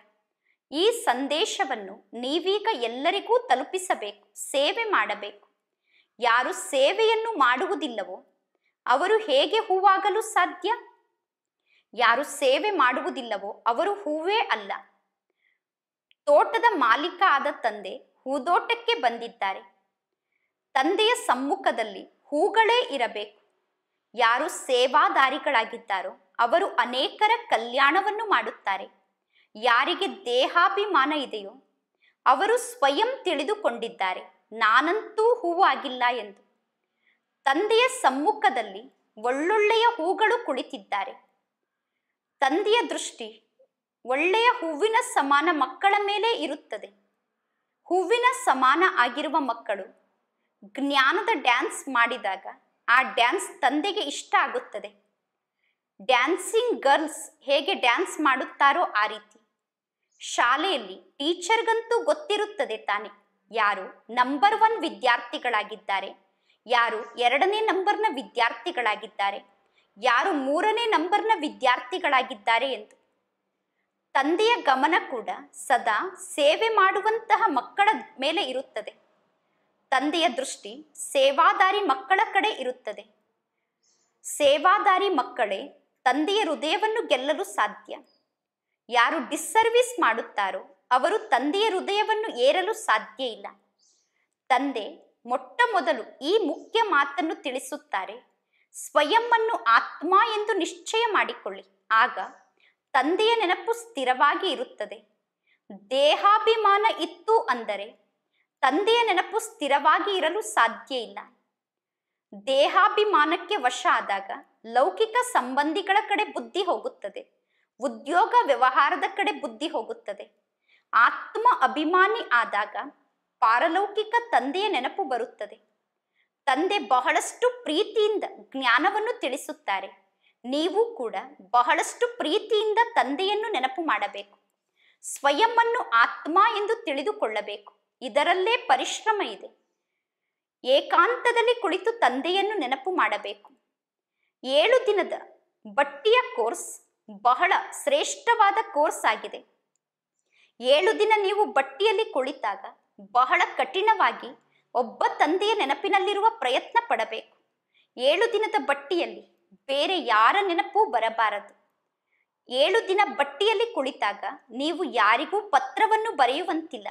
Speaker 1: ಈ ಸಂದೇಶವನ್ನು ನೀವೀಗ ಎಲ್ಲರಿಗೂ ತಲುಪಿಸಬೇಕು ಸೇವೆ ಮಾಡಬೇಕು ಯಾರು ಸೇವೆಯನ್ನು ಮಾಡುವುದಿಲ್ಲವೋ ಅವರು ಹೇಗೆ ಹೂವಾಗಲು ಸಾಧ್ಯ ಯಾರು ಸೇವೆ ಮಾಡುವುದಿಲ್ಲವೋ ಅವರು ಹೂವೇ ಅಲ್ಲ ತೋಟದ ಮಾಲೀಕ ಆದ ತಂದೆ ಹೂದೋಟಕ್ಕೆ ಬಂದಿದ್ದಾರೆ ತಂದೆಯ ಸಮ್ಮುಖದಲ್ಲಿ ಹೂಗಳೇ ಇರಬೇಕು ಯಾರು ಸೇವಾದಾರಿಗಳಾಗಿದ್ದಾರೋ ಅವರು ಅನೇಕರ ಕಲ್ಯಾಣವನ್ನು ಮಾಡುತ್ತಾರೆ ಯಾರಿಗೆ ದೇಹಾಭಿಮಾನ ಇದೆಯೋ ಅವರು ಸ್ವಯಂ ತಿಳಿದುಕೊಂಡಿದ್ದಾರೆ ನಾನಂತೂ ಹೂವಾಗಿಲ್ಲ ಎಂದು ತಂದೆಯ ಸಮ್ಮುಖದಲ್ಲಿ ಒಳ್ಳೊಳ್ಳೆಯ ಹೂಗಳು ಕುಳಿತಿದ್ದಾರೆ ತಂದೆಯ ದೃಷ್ಟಿ ಒಳ್ಳೆಯ ಹೂವಿನ ಸಮಾನ ಮಕ್ಕಳ ಮೇಲೆ ಇರುತ್ತದೆ ಹೂವಿನ ಸಮಾನ ಆಗಿರುವ ಮಕ್ಕಳು ಜ್ಞಾನದ ಡ್ಯಾನ್ಸ್ ಮಾಡಿದಾಗ ಆ ಡ್ಯಾನ್ಸ್ ತಂದೆಗೆ ಇಷ್ಟ ಆಗುತ್ತದೆ ಡ್ಯಾನ್ಸಿಂಗ್ ಗರ್ಲ್ಸ್ ಹೇಗೆ ಡ್ಯಾನ್ಸ್ ಮಾಡುತ್ತಾರೋ ಆ ರೀತಿ ಶಾಲೆಯಲ್ಲಿ ಟೀಚರ್ಗಂತೂ ಗೊತ್ತಿರುತ್ತದೆ ತಾನೆ ಯಾರು ನಂಬರ್ ಒನ್ ವಿದ್ಯಾರ್ಥಿಗಳಾಗಿದ್ದಾರೆ ಯಾರು ಎರಡನೇ ನಂಬರ್ನ ವಿದ್ಯಾರ್ಥಿಗಳಾಗಿದ್ದಾರೆ ಯಾರು ಮೂರನೇ ನಂಬರ್ನ ವಿದ್ಯಾರ್ಥಿಗಳಾಗಿದ್ದಾರೆ ಎಂದು ತಂದೆಯ ಗಮನ ಕೂಡ ಸದಾ ಸೇವೆ ಮಾಡುವಂತಹ ಮಕ್ಕಳ ಮೇಲೆ ಇರುತ್ತದೆ ತಂದೆಯ ದೃಷ್ಟಿ ಸೇವಾದಾರಿ ಮಕ್ಕಳ ಕಡೆ ಇರುತ್ತದೆ ಸೇವಾದಾರಿ ಮಕ್ಕಳೇ ತಂದೆಯ ಹೃದಯವನ್ನು ಗೆಲ್ಲಲು ಸಾಧ್ಯ ಯಾರು ಡಿಸ್ಸರ್ವಿಸ್ ಮಾಡುತ್ತಾರೋ ಅವರು ತಂದೆಯ ಹೃದಯವನ್ನು ಏರಲು ಸಾಧ್ಯ ಇಲ್ಲ ತಂದೆ ಮೊಟ್ಟ ಮೊದಲು ಈ ಮುಖ್ಯ ಮಾತನ್ನು ತಿಳಿಸುತ್ತಾರೆ ಸ್ವಯಂನ್ನು ಆತ್ಮ ಎಂದು ನಿಶ್ಚಯ ಮಾಡಿಕೊಳ್ಳಿ ಆಗ ತಂದೆಯ ನೆನಪು ಸ್ಥಿರವಾಗಿ ಇರುತ್ತದೆ ದೇಹಾಭಿಮಾನ ಇತ್ತು ಅಂದರೆ ತಂದೆಯ ನೆನಪು ಸ್ಥಿರವಾಗಿ ಇರಲು ಸಾಧ್ಯ ಇಲ್ಲ ದೇಹಾಭಿಮಾನಕ್ಕೆ ವಶ ಆದಾಗ ಲೌಕಿಕ ಸಂಬಂಧಿಗಳ ಕಡೆ ಬುದ್ಧಿ ಹೋಗುತ್ತದೆ ಉದ್ಯೋಗ ವ್ಯವಹಾರದ ಕಡೆ ಬುದ್ಧಿ ಹೋಗುತ್ತದೆ ಆತ್ಮ ಅಭಿಮಾನಿ ಆದಾಗ ಪಾರಲೌಕಿಕ ತಂದೆಯ ನೆನಪು ಬರುತ್ತದೆ ತಂದೆ ಬಹಳಷ್ಟು ಪ್ರೀತಿಯಿಂದ ಜ್ಞಾನವನ್ನು ತಿಳಿಸುತ್ತಾರೆ ನೀವು ಕೂಡ ಬಹಳಷ್ಟು ಪ್ರೀತಿಯಿಂದ ತಂದೆಯನ್ನು ನೆನಪು ಮಾಡಬೇಕು ಸ್ವಯಂ ಆತ್ಮ ಎಂದು ತಿಳಿದುಕೊಳ್ಳಬೇಕು ಇದರಲ್ಲೇ ಪರಿಶ್ರಮ ಇದೆ ಏಕಾಂತದಲ್ಲಿ ಕುಳಿತು ತಂದೆಯನ್ನು ನೆನಪು ಮಾಡಬೇಕು ಏಳು ದಿನದ ಬಟ್ಟಿಯ ಕೋರ್ಸ್ ಬಹಳ ಶ್ರೇಷ್ಠವಾದ ಕೋರ್ಸ್ ಆಗಿದೆ ಏಳು ದಿನ ನೀವು ಬಟ್ಟಿಯಲ್ಲಿ ಕುಳಿತಾಗ ಬಹಳ ಕಠಿಣವಾಗಿ ಒಬ್ಬ ತಂದೆಯ ನೆನಪಿನಲ್ಲಿರುವ ಪ್ರಯತ್ನ ಪಡಬೇಕು ಏಳು ದಿನದ ಬಟ್ಟಿಯಲ್ಲಿ ಬೇರೆ ಯಾರ ನೆನಪೂ ಬರಬಾರದು ಏಳು ದಿನ ಬಟ್ಟಿಯಲ್ಲಿ ಕುಳಿತಾಗ ನೀವು ಯಾರಿಗೂ ಪತ್ರವನ್ನು ಬರೆಯುವಂತಿಲ್ಲ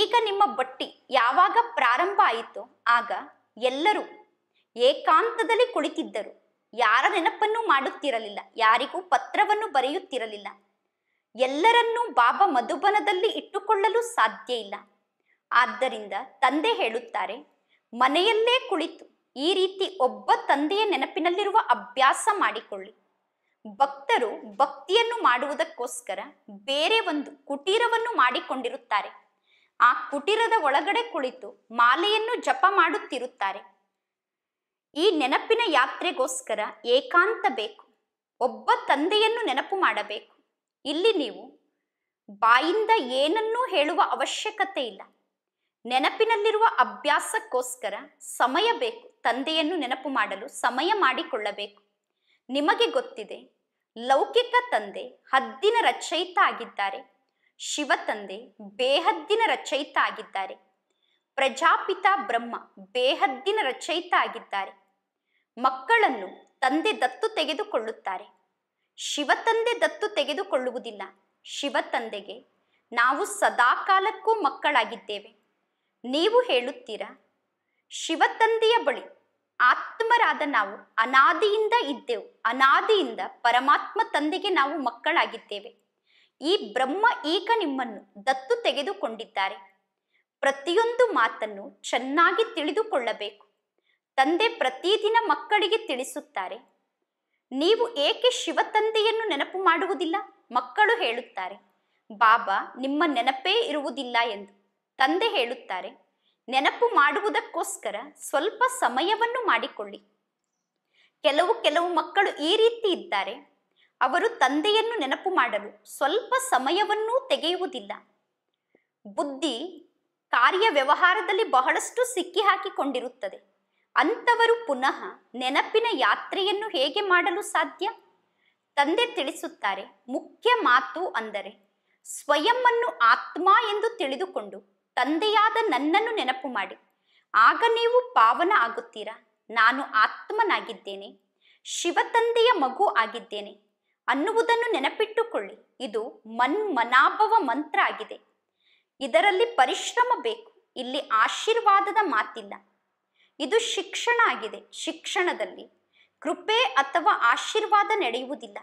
Speaker 1: ಈಗ ನಿಮ್ಮ ಬಟ್ಟಿ ಯಾವಾಗ ಪ್ರಾರಂಭ ಆಯಿತು ಆಗ ಎಲ್ಲರೂ ಏಕಾಂತದಲ್ಲಿ ಕುಳಿತಿದ್ದರು ಯಾರ ನೆನಪನ್ನು ಮಾಡುತ್ತಿರಲಿಲ್ಲ ಯಾರಿಗೂ ಪತ್ರವನ್ನು ಬರೆಯುತ್ತಿರಲಿಲ್ಲ ಎಲ್ಲರನ್ನೂ ಬಾಬಾ ಮಧುಬನದಲ್ಲಿ ಇಟ್ಟುಕೊಳ್ಳಲು ಸಾಧ್ಯ ಇಲ್ಲ ಆದ್ದರಿಂದ ತಂದೆ ಹೇಳುತ್ತಾರೆ ಮನೆಯಲ್ಲೇ ಕುಳಿತು ಈ ರೀತಿ ಒಬ್ಬ ತಂದೆಯ ನೆನಪಿನಲ್ಲಿರುವ ಅಭ್ಯಾಸ ಮಾಡಿಕೊಳ್ಳಿ ಭಕ್ತರು ಭಕ್ತಿಯನ್ನು ಮಾಡುವುದಕ್ಕೋಸ್ಕರ ಬೇರೆ ಒಂದು ಕುಟೀರವನ್ನು ಮಾಡಿಕೊಂಡಿರುತ್ತಾರೆ ಆ ಕುಟೀರದ ಒಳಗಡೆ ಕುಳಿತು ಮಾಲೆಯನ್ನು ಜಪ ಮಾಡುತ್ತಿರುತ್ತಾರೆ ಈ ನೆನಪಿನ ಯಾತ್ರೆಗೋಸ್ಕರ ಏಕಾಂತ ಬೇಕು ಒಬ್ಬ ತಂದೆಯನ್ನು ನೆನಪು ಮಾಡಬೇಕು ಇಲ್ಲಿ ನೀವು ಬಾಯಿಂದ ಏನನ್ನೂ ಹೇಳುವ ಅವಶ್ಯಕತೆ ಇಲ್ಲ ನೆನಪಿನಲ್ಲಿರುವ ಅಭ್ಯಾಸಕ್ಕೋಸ್ಕರ ಸಮಯ ಬೇಕು ತಂದೆಯನ್ನು ನೆನಪು ಮಾಡಲು ಸಮಯ ಮಾಡಿಕೊಳ್ಳಬೇಕು ನಿಮಗೆ ಗೊತ್ತಿದೆ ಲೌಕಿಕ ತಂದೆ ಹದ್ದಿನ ರಚಯಿತ ಆಗಿದ್ದಾರೆ ಶಿವತಂದೆ ಬೇಹದ್ದಿನ ರಚಯಿತ ಆಗಿದ್ದಾರೆ ಪ್ರಜಾಪಿತ ಬ್ರಹ್ಮ ಬೇಹದ್ದಿನ ರಚಯಿತ ಆಗಿದ್ದಾರೆ ಮಕ್ಕಳನ್ನು ತಂದೆ ದತ್ತು ತೆಗೆದುಕೊಳ್ಳುತ್ತಾರೆ ಶಿವತಂದೆ ದತ್ತು ತೆಗೆದುಕೊಳ್ಳುವುದಿಲ್ಲ ಶಿವತಂದೆಗೆ ನಾವು ಸದಾಕಾಲಕ್ಕೂ ಮಕ್ಕಳಾಗಿದ್ದೇವೆ ನೀವು ಹೇಳುತ್ತೀರಾ ಶಿವತಂದೆಯ ಬಳಿ ಆತ್ಮರಾದ ನಾವು ಅನಾದಿಯಿಂದ ಇದ್ದೆವು ಅನಾದಿಯಿಂದ ಪರಮಾತ್ಮ ತಂದೆಗೆ ನಾವು ಮಕ್ಕಳಾಗಿದ್ದೇವೆ ಈ ಬ್ರಹ್ಮ ಈಗ ನಿಮ್ಮನ್ನು ದತ್ತು ತೆಗೆದುಕೊಂಡಿದ್ದಾರೆ ಪ್ರತಿಯೊಂದು ಮಾತನ್ನು ಚೆನ್ನಾಗಿ ತಿಳಿದುಕೊಳ್ಳಬೇಕು ತಂದೆ ಪ್ರತಿದಿನ ಮಕ್ಕಳಿಗೆ ತಿಳಿಸುತ್ತಾರೆ ನೀವು ಏಕೆ ಶಿವ ತಂದೆಯನ್ನು ನೆನಪು ಮಾಡುವುದಿಲ್ಲ ಮಕ್ಕಳು ಹೇಳುತ್ತಾರೆ ಬಾಬಾ ನಿಮ್ಮ ನೆನಪೇ ಇರುವುದಿಲ್ಲ ಎಂದು ತಂದೆ ಹೇಳುತ್ತಾರೆ ನೆನಪು ಮಾಡುವುದಕ್ಕೋಸ್ಕರ ಸ್ವಲ್ಪ ಸಮಯವನ್ನು ಮಾಡಿಕೊಳ್ಳಿ ಕೆಲವು ಕೆಲವು ಮಕ್ಕಳು ಈ ರೀತಿ ಇದ್ದಾರೆ ಅವರು ತಂದೆಯನ್ನು ನೆನಪು ಮಾಡಲು ಸ್ವಲ್ಪ ಸಮಯವನ್ನೂ ತೆಗೆಯುವುದಿಲ್ಲ ಬುದ್ಧಿ ಕಾರ್ಯ ವ್ಯವಹಾರದಲ್ಲಿ ಬಹಳಷ್ಟು ಸಿಕ್ಕಿ ಹಾಕಿಕೊಂಡಿರುತ್ತದೆ ಅಂಥವರು ಪುನಃ ನೆನಪಿನ ಯಾತ್ರೆಯನ್ನು ಹೇಗೆ ಮಾಡಲು ಸಾಧ್ಯ ತಂದೆ ತಿಳಿಸುತ್ತಾರೆ ಮುಖ್ಯ ಮಾತು ಅಂದರೆ ಸ್ವಯಂನ್ನು ಆತ್ಮ ಎಂದು ತಿಳಿದುಕೊಂಡು ತಂದೆಯಾದ ನನ್ನನ್ನು ನೆನಪು ಮಾಡಿ ಆಗ ನೀವು ಪಾವನ ಆಗುತ್ತೀರಾ ನಾನು ಆತ್ಮನಾಗಿದ್ದೇನೆ ಶಿವತಂದೆಯ ಮಗು ಆಗಿದ್ದೇನೆ ಅನ್ನುವುದನ್ನು ನೆನಪಿಟ್ಟುಕೊಳ್ಳಿ ಇದು ಮನ್ ಮನಾಭವ ಮಂತ್ರ ಆಗಿದೆ ಇದರಲ್ಲಿ ಪರಿಶ್ರಮ ಬೇಕು ಇಲ್ಲಿ ಆಶೀರ್ವಾದದ ಮಾತಿಲ್ಲ ಇದು ಶಿಕ್ಷಣ ಆಗಿದೆ ಶಿಕ್ಷಣದಲ್ಲಿ ಕೃಪೆ ಅಥವಾ ಆಶೀರ್ವಾದ ನಡೆಯುವುದಿಲ್ಲ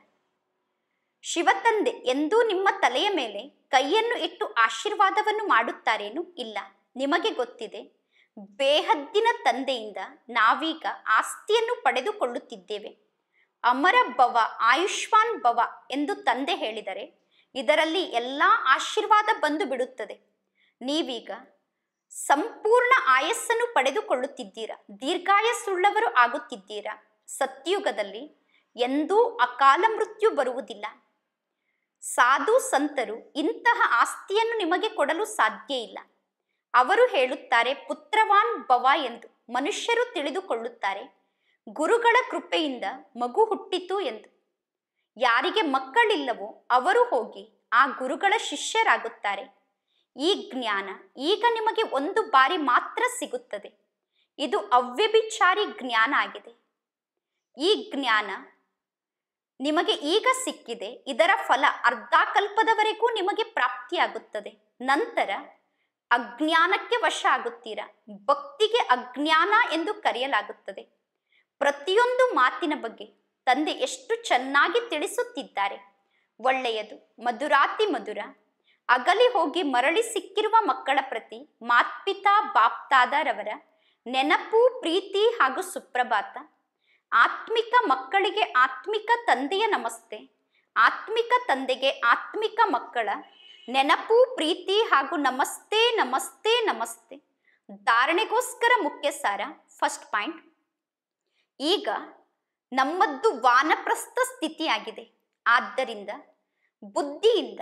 Speaker 1: ಶಿವತಂದೆ ಎಂದೂ ನಿಮ್ಮ ತಲೆಯ ಮೇಲೆ ಕೈಯನ್ನು ಇಟ್ಟು ಆಶೀರ್ವಾದವನ್ನು ಮಾಡುತ್ತಾರೇನು ಇಲ್ಲ ನಿಮಗೆ ಗೊತ್ತಿದೆ ಬೇಹದ್ದಿನ ತಂದೆಯಿಂದ ನಾವೀಗ ಆಸ್ತಿಯನ್ನು ಪಡೆದುಕೊಳ್ಳುತ್ತಿದ್ದೇವೆ ಅಮರ ಭವ ಆಯುಷ್ಮಾನ್ ಭವ ಎಂದು ತಂದೆ ಹೇಳಿದರೆ ಇದರಲ್ಲಿ ಎಲ್ಲ ಆಶೀರ್ವಾದ ಬಂದು ಬಿಡುತ್ತದೆ ನೀವೀಗ ಸಂಪೂರ್ಣ ಆಯಸ್ಸನ್ನು ಪಡೆದುಕೊಳ್ಳುತ್ತಿದ್ದೀರಾ ದೀರ್ಘಾಯಸ್ಸುಳ್ಳವರು ಆಗುತ್ತಿದ್ದೀರಾ ಸತ್ಯುಗದಲ್ಲಿ ಎಂದೂ ಅಕಾಲ ಮೃತ್ಯು ಬರುವುದಿಲ್ಲ ಸಾಧು ಸಂತರು ಇಂತಹ ಆಸ್ತಿಯನ್ನು ನಿಮಗೆ ಕೊಡಲು ಸಾಧ್ಯ ಇಲ್ಲ ಅವರು ಹೇಳುತ್ತಾರೆ ಪುತ್ರವಾನ್ ಭವ ಎಂದು ಮನುಷ್ಯರು ತಿಳಿದುಕೊಳ್ಳುತ್ತಾರೆ ಗುರುಗಳ ಕೃಪೆಯಿಂದ ಮಗು ಹುಟ್ಟಿತು ಎಂದು ಯಾರಿಗೆ ಮಕ್ಕಳಿಲ್ಲವೋ ಅವರು ಹೋಗಿ ಆ ಗುರುಗಳ ಶಿಷ್ಯರಾಗುತ್ತಾರೆ ಈ ಜ್ಞಾನ ಈಗ ನಿಮಗೆ ಒಂದು ಬಾರಿ ಮಾತ್ರ ಸಿಗುತ್ತದೆ ಇದು ಅವ್ಯಭಿಚಾರಿ ಜ್ಞಾನ ಆಗಿದೆ ಈ ಜ್ಞಾನ ನಿಮಗೆ ಈಗ ಸಿಕ್ಕಿದೆ ಇದರ ಫಲ ಅರ್ಧಾಕಲ್ಪದವರೆಗೂ ನಿಮಗೆ ಪ್ರಾಪ್ತಿಯಾಗುತ್ತದೆ ನಂತರ ಅಜ್ಞಾನಕ್ಕೆ ವಶ ಆಗುತ್ತೀರಾ ಭಕ್ತಿಗೆ ಅಜ್ಞಾನ ಎಂದು ಕರೆಯಲಾಗುತ್ತದೆ ಪ್ರತಿಯೊಂದು ಮಾತಿನ ಬಗ್ಗೆ ತಂದೆ ಎಷ್ಟು ಚೆನ್ನಾಗಿ ತಿಳಿಸುತ್ತಿದ್ದಾರೆ ಒಳ್ಳೆಯದು ಮಧುರಾತಿ ಮಧುರ ಅಗಲಿ ಹೋಗಿ ಮರಳಿ ಸಿಕ್ಕಿರುವ ಮಕ್ಕಳ ಪ್ರತಿ ಮಾತ್ಪಿತಾ ಬಾಪ್ತಾದರವರ ನೆನಪು ಪ್ರೀತಿ ಹಾಗೂ ಸುಪ್ರಭಾತ ಆತ್ಮಿಕ ಮಕ್ಕಳಿಗೆ ಆತ್ಮಿಕ ತಂದೆಯ ನಮಸ್ತೆ ಆತ್ಮಿಕ ತಂದೆಗೆ ಆತ್ಮಿಕ ಮಕ್ಕಳ ನೆನಪು ಪ್ರೀತಿ ಹಾಗೂ ನಮಸ್ತೆ ನಮಸ್ತೆ ನಮಸ್ತೆ ಧಾರಣೆಗೋಸ್ಕರ ಮುಖ್ಯ ಸಾರ ಫಸ್ಟ್ ಪಾಯಿಂಟ್ ಈಗ ನಮ್ಮದ್ದು ವಾನಪ್ರಸ್ಥ ಸ್ಥಿತಿಯಾಗಿದೆ ಆದ್ದರಿಂದ ಬುದ್ಧಿಯಿಂದ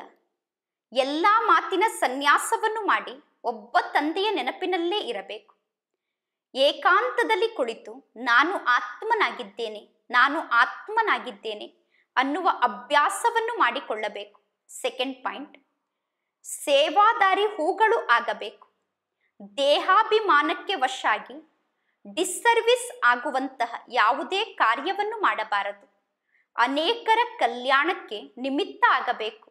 Speaker 1: ಎಲ್ಲ ಮಾತಿನ ಸನ್ಯಾಸವನ್ನು ಮಾಡಿ ಒಬ್ಬ ತಂದೆಯ ನೆನಪಿನಲ್ಲೇ ಇರಬೇಕು ಏಕಾಂತದಲ್ಲಿ ಕುಳಿತು ನಾನು ಆತ್ಮನಾಗಿದ್ದೇನೆ ನಾನು ಆತ್ಮನಾಗಿದ್ದೇನೆ ಅನ್ನುವ ಅಭ್ಯಾಸವನ್ನು ಮಾಡಿಕೊಳ್ಳಬೇಕು ಸೆಕೆಂಡ್ ಪಾಯಿಂಟ್ ಸೇವಾದಾರಿ ಹೂಗಳು ಆಗಬೇಕು ದೇಹಾಭಿಮಾನಕ್ಕೆ ವಶಾಗಿ ಡಿಸ್ಸರ್ವಿಸ್ ಆಗುವಂತಹ ಯಾವುದೇ ಕಾರ್ಯವನ್ನು ಮಾಡಬಾರದು ಅನೇಕರ ಕಲ್ಯಾಣಕ್ಕೆ ನಿಮಿತ್ತ ಆಗಬೇಕು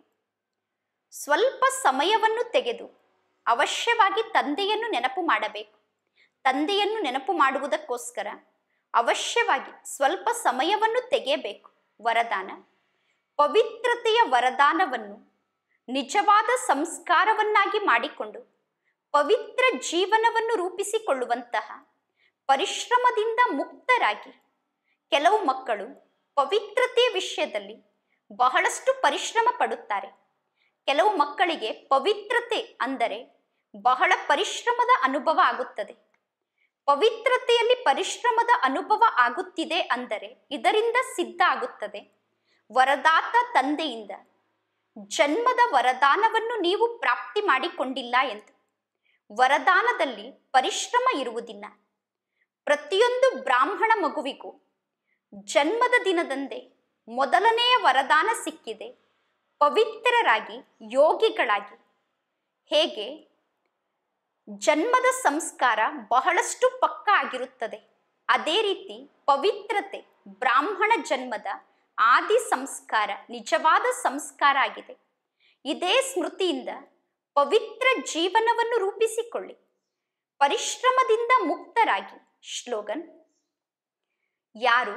Speaker 1: ಸ್ವಲ್ಪ ಸಮಯವನ್ನು ತೆಗೆದು ಅವಶ್ಯವಾಗಿ ತಂದೆಯನ್ನು ನೆನಪು ಮಾಡಬೇಕು ತಂದೆಯನ್ನು ನೆನಪು ಮಾಡುವುದಕ್ಕೋಸ್ಕರ ಅವಶ್ಯವಾಗಿ ಸ್ವಲ್ಪ ಸಮಯವನ್ನು ತೆಗೆಯಬೇಕು ವರದಾನ ಪವಿತ್ರತೆಯ ವರದಾನವನ್ನು ನಿಜವಾದ ಸಂಸ್ಕಾರವನ್ನಾಗಿ ಮಾಡಿಕೊಂಡು ಪವಿತ್ರ ಜೀವನವನ್ನು ರೂಪಿಸಿಕೊಳ್ಳುವಂತಹ ಪರಿಶ್ರಮದಿಂದ ಮುಕ್ತರಾಗಿ ಕೆಲವು ಮಕ್ಕಳು ಪವಿತ್ರತೆಯ ವಿಷಯದಲ್ಲಿ ಬಹಳಷ್ಟು ಪರಿಶ್ರಮ ಪಡುತ್ತಾರೆ ಕೆಲವು ಮಕ್ಕಳಿಗೆ ಪವಿತ್ರತೆ ಅಂದರೆ ಬಹಳ ಪರಿಶ್ರಮದ ಅನುಭವ ಆಗುತ್ತದೆ ಪವಿತ್ರತೆಯಲ್ಲಿ ಪರಿಶ್ರಮದ ಅನುಭವ ಆಗುತ್ತಿದೆ ಅಂದರೆ ಇದರಿಂದ ಸಿದ್ಧ ಆಗುತ್ತದೆ ವರದಾತ ತಂದೆಯಿಂದ ಜನ್ಮದ ವರದಾನವನ್ನು ನೀವು ಪ್ರಾಪ್ತಿ ಮಾಡಿಕೊಂಡಿಲ್ಲ ಎಂದು ವರದಾನದಲ್ಲಿ ಪರಿಶ್ರಮ ಇರುವುದಿಲ್ಲ ಪ್ರತಿಯೊಂದು ಬ್ರಾಹ್ಮಣ ಮಗುವಿಗೂ ಜನ್ಮದ ದಿನದಂದೇ ಮೊದಲನೆಯ ವರದಾನ ಸಿಕ್ಕಿದೆ ಪವಿತ್ರರಾಗಿ ಯೋಗಿಗಳಾಗಿ ಹೇಗೆ ಜನ್ಮದ ಸಂಸ್ಕಾರ ಬಹಳಷ್ಟು ಪಕ್ಕ ಆಗಿರುತ್ತದೆ ಅದೇ ರೀತಿ ಪವಿತ್ರತೆ ಬ್ರಾಹ್ಮಣ ಜನ್ಮದ ಆದಿ ಸಂಸ್ಕಾರ ನಿಜವಾದ ಸಂಸ್ಕಾರ ಆಗಿದೆ ಇದೇ ಸ್ಮೃತಿಯಿಂದ ಪವಿತ್ರ ಜೀವನವನ್ನು ರೂಪಿಸಿಕೊಳ್ಳಿ ಪರಿಶ್ರಮದಿಂದ ಮುಕ್ತರಾಗಿ ಶ್ಲೋಗನ್ ಯಾರು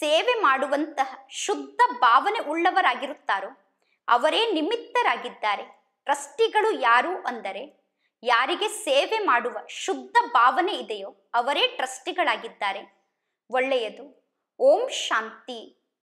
Speaker 1: ಸೇವೆ ಮಾಡುವಂತಹ ಶುದ್ಧ ಭಾವನೆ ಉಳ್ಳವರಾಗಿರುತ್ತಾರೋ ಅವರೇ ನಿಮಿತ್ತರಾಗಿದ್ದಾರೆ ಟ್ರಸ್ಟಿಗಳು ಯಾರು ಅಂದರೆ ಯಾರಿಗೆ ಸೇವೆ ಮಾಡುವ ಶುದ್ಧ ಭಾವನೆ ಇದೆಯೋ ಅವರೇ ಟ್ರಸ್ಟಿಗಳಾಗಿದ್ದಾರೆ ಒಳ್ಳೆಯದು ಓಂ ಶಾಂತಿ